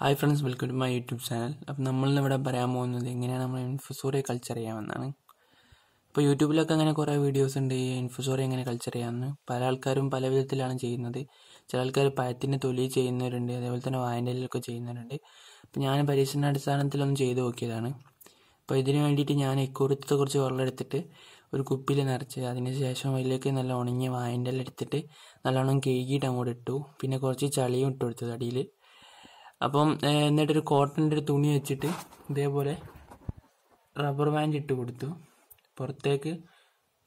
hi friends welcome to my YouTube channel അപ്പം നമ്മളിവിടെ പറയാൻ പോകുന്നത് എങ്ങനെയാണ് നമ്മൾ ഇൻഫുസോറിയെ കൾച്ചർ ചെയ്യാമെന്നാണ് ഇപ്പോൾ യൂട്യൂബിലൊക്കെ അങ്ങനെ കുറേ വീഡിയോസ് ഉണ്ട് ഈ ഇൻഫുസോറി എങ്ങനെ കൾച്ചർ ചെയ്യാമെന്ന് പല ആൾക്കാരും പല വിധത്തിലാണ് ചെയ്യുന്നത് ചില ആൾക്കാർ പയത്തിൻ്റെ തൊലി ചെയ്യുന്നവരുണ്ട് അതേപോലെ തന്നെ വായനയിലൊക്കെ ചെയ്യുന്നവരുണ്ട് അപ്പോൾ ഞാൻ പരീക്ഷണാടിസ്ഥാനത്തിലൊന്നും ചെയ്ത് നോക്കിയതാണ് അപ്പോൾ ഇതിന് വേണ്ടിയിട്ട് ഞാൻ ഇക്കൂറത്തെ കുറച്ച് വെള്ളമെടുത്തിട്ട് ഒരു കുപ്പിയിൽ നിറച്ച് അതിന് ശേഷം അതിലേക്ക് നല്ല ഉണങ്ങിയ വായൻ്റെ എടുത്തിട്ട് നല്ലോണം കേകിയിട്ട് അങ്ങോട്ട് ഇട്ടു പിന്നെ കുറച്ച് ചളിയും ഇട്ടു കൊടുത്തത് അടിയിൽ അപ്പം എന്നിട്ടൊരു കോട്ടൻ്റെ ഒരു തുണി വെച്ചിട്ട് ഇതേപോലെ റബ്ബർ ബാൻഡ് ഇട്ട് കൊടുത്തു പുറത്തേക്ക്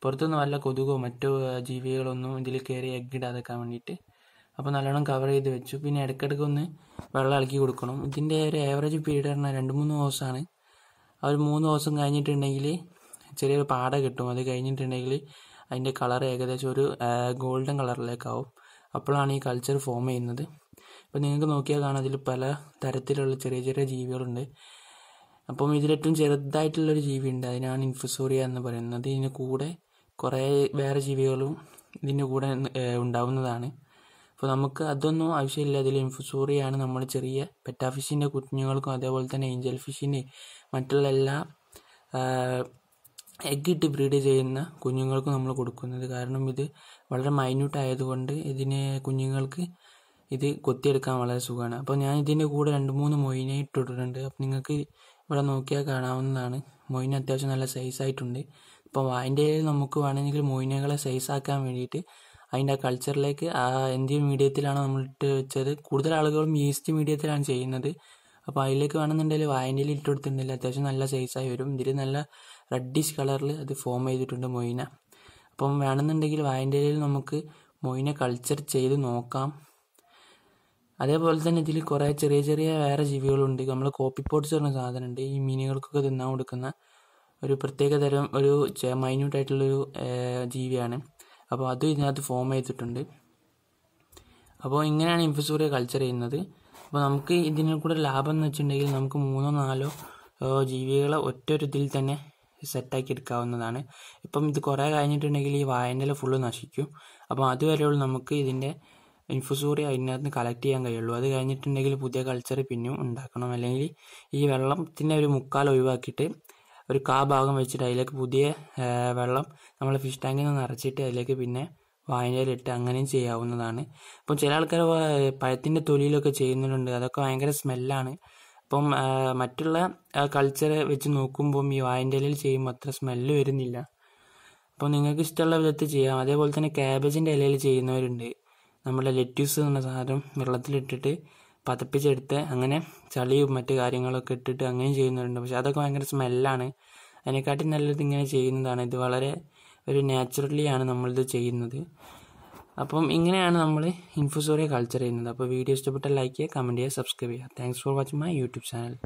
പുറത്തുനിന്ന് വല്ല കൊതുകോ മറ്റോ ജീവികളൊന്നും ഇതിൽ കയറി എഗ്ഗിടാതെക്കാൻ വേണ്ടിയിട്ട് അപ്പോൾ നല്ലോണം കവർ ചെയ്ത് വെച്ചു പിന്നെ ഇടയ്ക്കിടയ്ക്ക് ഒന്ന് വെള്ളം ഇളക്കി കൊടുക്കണം ഇതിൻ്റെ ഒരു ആവറേജ് പീരീഡ് പറഞ്ഞാൽ രണ്ട് മൂന്ന് ദിവസമാണ് ആ ഒരു മൂന്ന് ദിവസം കഴിഞ്ഞിട്ടുണ്ടെങ്കിൽ ചെറിയൊരു പാട കിട്ടും അത് കഴിഞ്ഞിട്ടുണ്ടെങ്കിൽ അതിൻ്റെ കളർ ഏകദേശം ഒരു ഗോൾഡൻ കളറിലേക്കാവും അപ്പോഴാണ് ഈ കൾച്ചർ ഫോം ചെയ്യുന്നത് അപ്പോൾ നിങ്ങൾക്ക് നോക്കിയാൽ കാണാം അതിൽ പല തരത്തിലുള്ള ചെറിയ ചെറിയ ജീവികളുണ്ട് അപ്പം ഇതിലേറ്റവും ചെറുതായിട്ടുള്ളൊരു ജീവിയുണ്ട് അതിനാണ് ഇൻഫസോറിയ എന്ന് പറയുന്നത് ഇതിന് കൂടെ കുറേ വേറെ ജീവികളും ഇതിൻ്റെ കൂടെ ഉണ്ടാവുന്നതാണ് അപ്പോൾ നമുക്ക് അതൊന്നും ആവശ്യമില്ല അതിൽ ഇൻഫുസോറിയാണ് നമ്മൾ ചെറിയ പെറ്റാഫിഷിൻ്റെ കുഞ്ഞുങ്ങൾക്കും അതേപോലെ തന്നെ ഏഞ്ചൽ ഫിഷിൻ്റെയും മറ്റുള്ള എല്ലാ എഗ് ഇട്ട് ബ്രീഡ് ചെയ്യുന്ന കുഞ്ഞുങ്ങൾക്കും നമ്മൾ കൊടുക്കുന്നത് കാരണം ഇത് വളരെ മൈന്യൂട്ട് ആയതുകൊണ്ട് ഇതിന് കുഞ്ഞുങ്ങൾക്ക് ഇത് കൊത്തിയെടുക്കാൻ വളരെ സുഖമാണ് അപ്പോൾ ഞാൻ ഇതിൻ്റെ കൂടെ രണ്ട് മൂന്ന് മൊയിനെ ഇട്ടിട്ടുണ്ട് അപ്പോൾ നിങ്ങൾക്ക് ഇവിടെ നോക്കിയാൽ കാണാവുന്നതാണ് മൊയിൻ അത്യാവശ്യം നല്ല സൈസായിട്ടുണ്ട് ഇപ്പോൾ അതിൻ്റെ നമുക്ക് വേണമെങ്കിൽ മൊയിനകളെ സൈസാക്കാൻ വേണ്ടിയിട്ട് അതിൻ്റെ ആ കൾച്ചറിലേക്ക് ആ എന്ത് മീഡിയത്തിലാണ് നമ്മൾ ഇട്ട് വെച്ചത് കൂടുതൽ ആളുകളും ഈസ്റ്റ് മീഡിയത്തിലാണ് ചെയ്യുന്നത് അപ്പോൾ അതിലേക്ക് വേണമെന്നുണ്ടെങ്കിൽ വായനയിൽ ഇട്ട് കൊടുത്തിട്ടുണ്ടെങ്കിൽ അത്യാവശ്യം നല്ല സൈസായി വരും ഇതിൽ നല്ല റെഡിഷ് കളറിൽ അത് ഫോം ചെയ്തിട്ടുണ്ട് മൊയിന അപ്പം വേണമെന്നുണ്ടെങ്കിൽ വായൻ്റെ നമുക്ക് മൊയിനെ കൾച്ചർ ചെയ്ത് നോക്കാം അതേപോലെ തന്നെ ഇതിൽ കുറേ ചെറിയ ചെറിയ വേറെ ജീവികളുണ്ട് നമ്മൾ കോപ്പി കോപ്പിപ്പോട്ട്സ് പറഞ്ഞ സാധനമുണ്ട് ഈ മീനുകൾക്കൊക്കെ തിന്നാൻ കൊടുക്കുന്ന ഒരു പ്രത്യേക തരം ഒരു മൈന്യൂട്ടായിട്ടുള്ളൊരു ജീവിയാണ് അപ്പോൾ അത് ഇതിനകത്ത് ഫോം ചെയ്തിട്ടുണ്ട് അപ്പോൾ ഇങ്ങനെയാണ് ഇൻഫസൂറിയ കൾച്ചർ ചെയ്യുന്നത് അപ്പോൾ നമുക്ക് ഇതിനെ കൂടെ ലാഭം എന്ന് വെച്ചിട്ടുണ്ടെങ്കിൽ നമുക്ക് മൂന്നോ നാലോ ജീവികളെ ഒറ്റൊരു ഇതിൽ തന്നെ സെറ്റാക്കി എടുക്കാവുന്നതാണ് ഇപ്പം ഇത് കുറേ കഴിഞ്ഞിട്ടുണ്ടെങ്കിൽ ഈ വായനയിൽ ഫുള്ള് നശിക്കും അപ്പോൾ അതുവരെയുള്ള നമുക്ക് ഇതിൻ്റെ ഇൻഫുസൂറി അതിനകത്ത് കളക്ട് ചെയ്യാൻ കഴിയുള്ളൂ അത് കഴിഞ്ഞിട്ടുണ്ടെങ്കിൽ പുതിയ കൾച്ചർ പിന്നെയും ഉണ്ടാക്കണം അല്ലെങ്കിൽ ഈ വെള്ളത്തിൻ്റെ ഒരു മുക്കാൽ ഒഴിവാക്കിയിട്ട് ഒരു കാ ഭാഗം വെച്ചിട്ട് അതിലേക്ക് പുതിയ വെള്ളം നമ്മൾ ഫിഷ് ടാങ്കിൽ നിന്ന് നിറച്ചിട്ട് അതിലേക്ക് പിന്നെ വായനയിലിട്ട് അങ്ങനെയും ചെയ്യാവുന്നതാണ് അപ്പം ചില ആൾക്കാർ പഴത്തിൻ്റെ തൊലിയിലൊക്കെ ചെയ്യുന്നുണ്ട് അതൊക്കെ ഭയങ്കര സ്മെല്ലാണ് അപ്പം മറ്റുള്ള കൾച്ചർ വെച്ച് നോക്കുമ്പം ഈ വായൻ്റെലയിൽ ചെയ്യുമ്പോൾ അത്ര സ്മെല്ല് വരുന്നില്ല അപ്പോൾ നിങ്ങൾക്ക് ഇഷ്ടമുള്ള വിധത്തിൽ ചെയ്യാം അതേപോലെ തന്നെ ക്യാബേജിൻ്റെ ഇലയിൽ ചെയ്യുന്നവരുണ്ട് നമ്മൾ ലെറ്റ്യൂസ് എന്ന സാധനം വെള്ളത്തിലിട്ടിട്ട് പതപ്പിച്ചെടുത്ത് അങ്ങനെ ചളിയും മറ്റു കാര്യങ്ങളൊക്കെ ഇട്ടിട്ട് അങ്ങനെ ചെയ്യുന്നുണ്ട് പക്ഷെ അതൊക്കെ ഭയങ്കര സ്മെല്ലാണ് അതിനെക്കാട്ടി നല്ലത് ഇങ്ങനെ ചെയ്യുന്നതാണ് ഇത് വളരെ ഒരു ആണ് നമ്മളിത് ചെയ്യുന്നത് അപ്പം ഇങ്ങനെയാണ് നമ്മൾ ഇൻഫുസോറിയ കൾച്ചർ ചെയ്യുന്നത് അപ്പോൾ വീഡിയോ ഇഷ്ടപ്പെട്ട ലൈക്ക് ചെയ്യുക കമൻറ്റ് ചെയ്യുക സബ്സ്ക്രൈബ് ചെയ്യുക thanks for watching my YouTube channel